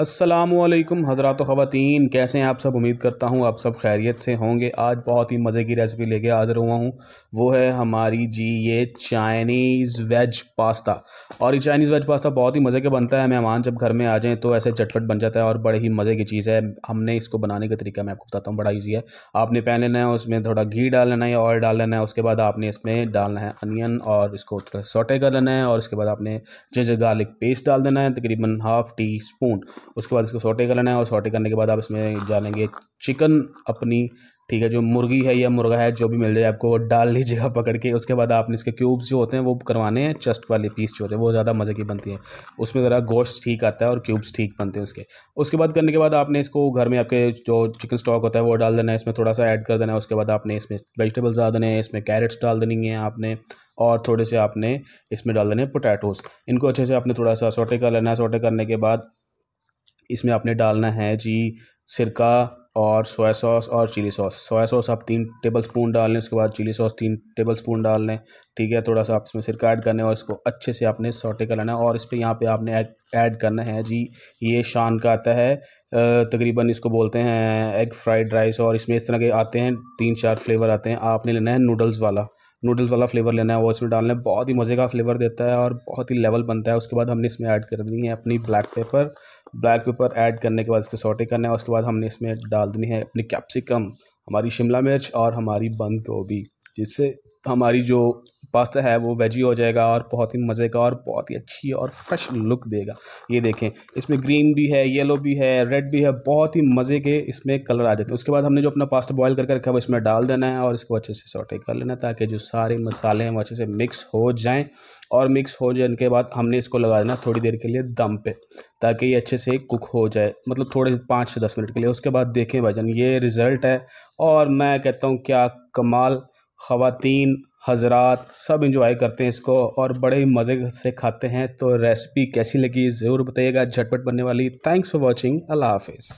असलम हज़रात ख़वान कैसे हैं आप सब उम्मीद करता हूँ आप सब खैरियत से होंगे आज बहुत ही मज़े की रेसिपी लेके हाज़िर हुआ हूँ वो है हमारी जी ये चाइनीज़ वेज पास्ता और ये चाइनीज़ वेज पास्ता बहुत ही मज़े के बनता है मेहमान जब घर में आ जाएँ तो ऐसे चटपट बन जाता है और बड़े ही मज़े की चीज़ है हमने इसको बनाने का तरीका मैं आपको बताता हूँ बड़ा ईजी है आपने पहन लेना है उसमें थोड़ा घी डाल लेना है ऑयल डाल लेना है उसके बाद आपने इसमें डालना है अनियन और इसको थोड़ा सोटे कर लेना है और उसके बाद आपने जिंजर गार्लिक पेस्ट डाल देना है तकरीबन हाफ़ टी स्पून उसके बाद इसको सोटे कर लेना है और सोटे करने के बाद आप इसमें डालेंगे चिकन अपनी ठीक है जो मुर्गी है या मुर्गा है जो भी मिल जाए आपको डाल लीजिएगा पकड़ के उसके बाद आपने इसके क्यूब्स जो होते हैं वो करवाने हैं चस्ट वाले पीस जो होते हैं वो ज़्यादा मज़े की बनती है उसमें ज़रा गोश्त ठीक आता है और क्यूब्स ठीक बनते हैं उसके उसके बाद करने के बाद आपने इसको घर में आपके जो चिकन स्टॉक होता है वो डाल देना है इसमें थोड़ा सा ऐड कर देना है उसके बाद आपने इसमें वेजिटेबल्स डाल देने हैं इसमें कैरेट्स डाल देनी है आपने और थोड़े से आपने इसमें डाल देने पोटैटोस इनको अच्छे से आपने थोड़ा सा सोटे कर लेना है सोटे करने के बाद इसमें आपने डालना है जी सिरका और सोया सॉस और चिली सॉस सोया सॉस आप तीन टेबल स्पून डाल लें उसके बाद चिली सॉस तीन टेबल स्पून डाल लें ठीक है थोड़ा सा आप इसमें सिरका ऐड करना है और इसको अच्छे से आपने सोटे कर लेना है और इस पर यहाँ पर आपने ऐड करना है जी ये शान का आता है तकरीबन इसको बोलते हैं एग फ्राइड राइस और इसमें इस तरह के आते हैं तीन चार फ्लेवर आते हैं आपने लेना है नूडल्स वाला नूडल्स वाला फ्लेवर लेना है वो इसमें डालना है बहुत ही मज़े का फ्लेवर देता है और बहुत ही लेवल बनता है उसके बाद हमने इसमें ऐड करनी है अपनी black pepper black pepper add करने के बाद इसको सॉटे करना है उसके बाद हमने इसमें डाल देनी है अपनी कैप्सिकम हमारी शिमला मिर्च और हमारी बंद गोभी जिससे हमारी जो पास्ता है वो वेजी हो जाएगा और बहुत ही मज़े का और बहुत ही अच्छी और फ्रेश लुक देगा ये देखें इसमें ग्रीन भी है येलो भी है रेड भी है बहुत ही मज़े के इसमें कलर आ जाते हैं उसके बाद हमने जो अपना पास्ता बॉयल करके रखा है वो इसमें डाल देना है और इसको अच्छे से सॉटे कर लेना है ताकि जो सारे मसाले हैं वो अच्छे से मिक्स हो जाएँ और मिक्स हो जाने के बाद हमने इसको लगा देना थोड़ी देर के लिए दम पे ताकि ये अच्छे से कुक हो जाए मतलब थोड़े पाँच से दस मिनट के लिए उसके बाद देखें भाई ये रिज़ल्ट है और मैं कहता हूँ क्या कमाल ख़वातीन हजरात सब इंजॉय करते हैं इसको और बड़े ही मज़े से खाते हैं तो रेसिपी कैसी लगी ज़रूर बताइएगा झटपट बनने वाली थैंक्स फॉर वॉचिंग अल्लाह हाफिज़